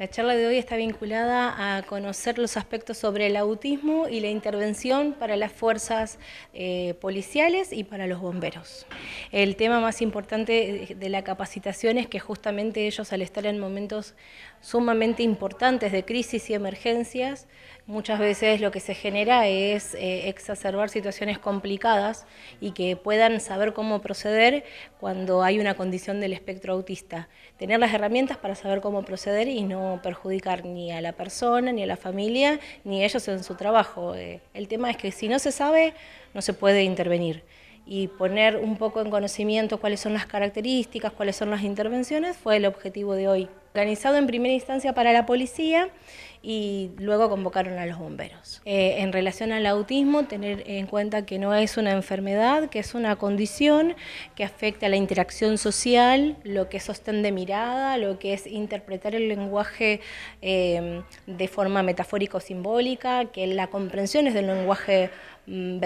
La charla de hoy está vinculada a conocer los aspectos sobre el autismo y la intervención para las fuerzas eh, policiales y para los bomberos. El tema más importante de la capacitación es que justamente ellos al estar en momentos sumamente importantes de crisis y emergencias, muchas veces lo que se genera es eh, exacerbar situaciones complicadas y que puedan saber cómo proceder cuando hay una condición del espectro autista. Tener las herramientas para saber cómo proceder y no perjudicar ni a la persona, ni a la familia, ni ellos en su trabajo. Eh, el tema es que si no se sabe, no se puede intervenir. Y poner un poco en conocimiento cuáles son las características, cuáles son las intervenciones, fue el objetivo de hoy organizado en primera instancia para la policía y luego convocaron a los bomberos. Eh, en relación al autismo, tener en cuenta que no es una enfermedad, que es una condición que afecta la interacción social, lo que sostén de mirada, lo que es interpretar el lenguaje em, de forma metafórico-simbólica, que la comprensión es del lenguaje mm,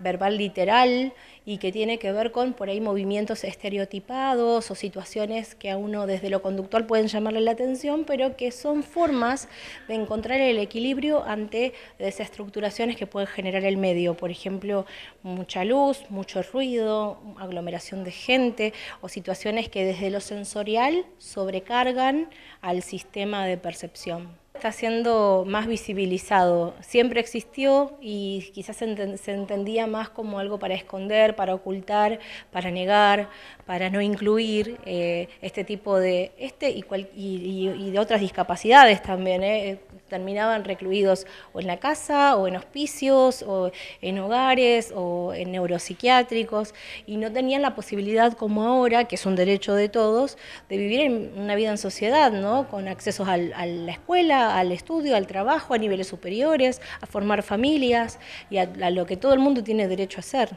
verbal literal y que tiene que ver con por ahí movimientos estereotipados o situaciones que a uno desde lo conductor pueden llamar la atención, pero que son formas de encontrar el equilibrio ante desestructuraciones que puede generar el medio. Por ejemplo, mucha luz, mucho ruido, aglomeración de gente o situaciones que desde lo sensorial sobrecargan al sistema de percepción está siendo más visibilizado. Siempre existió y quizás se, entendía más como algo para esconder, para ocultar, para negar, para no incluir eh, este tipo de... este y, de otras discapacidades también. Eh, terminaban recluidos o en la casa o en hospicios o en hogares o en neuropsiquiátricos y no tenían la posibilidad como ahora, que es un derecho de todos, de vivir en una vida en sociedad, ¿no? con accesos a la escuela, al estudio, al trabajo, a niveles superiores, a formar familias y a lo que todo el mundo tiene derecho a hacer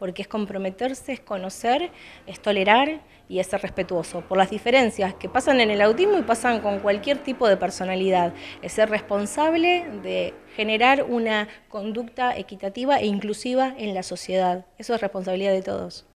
porque es comprometerse, es conocer, es tolerar y es ser respetuoso por las diferencias que pasan en el autismo y pasan con cualquier tipo de personalidad. Es ser responsable de generar una conducta equitativa e inclusiva en la sociedad. Eso es responsabilidad de todos.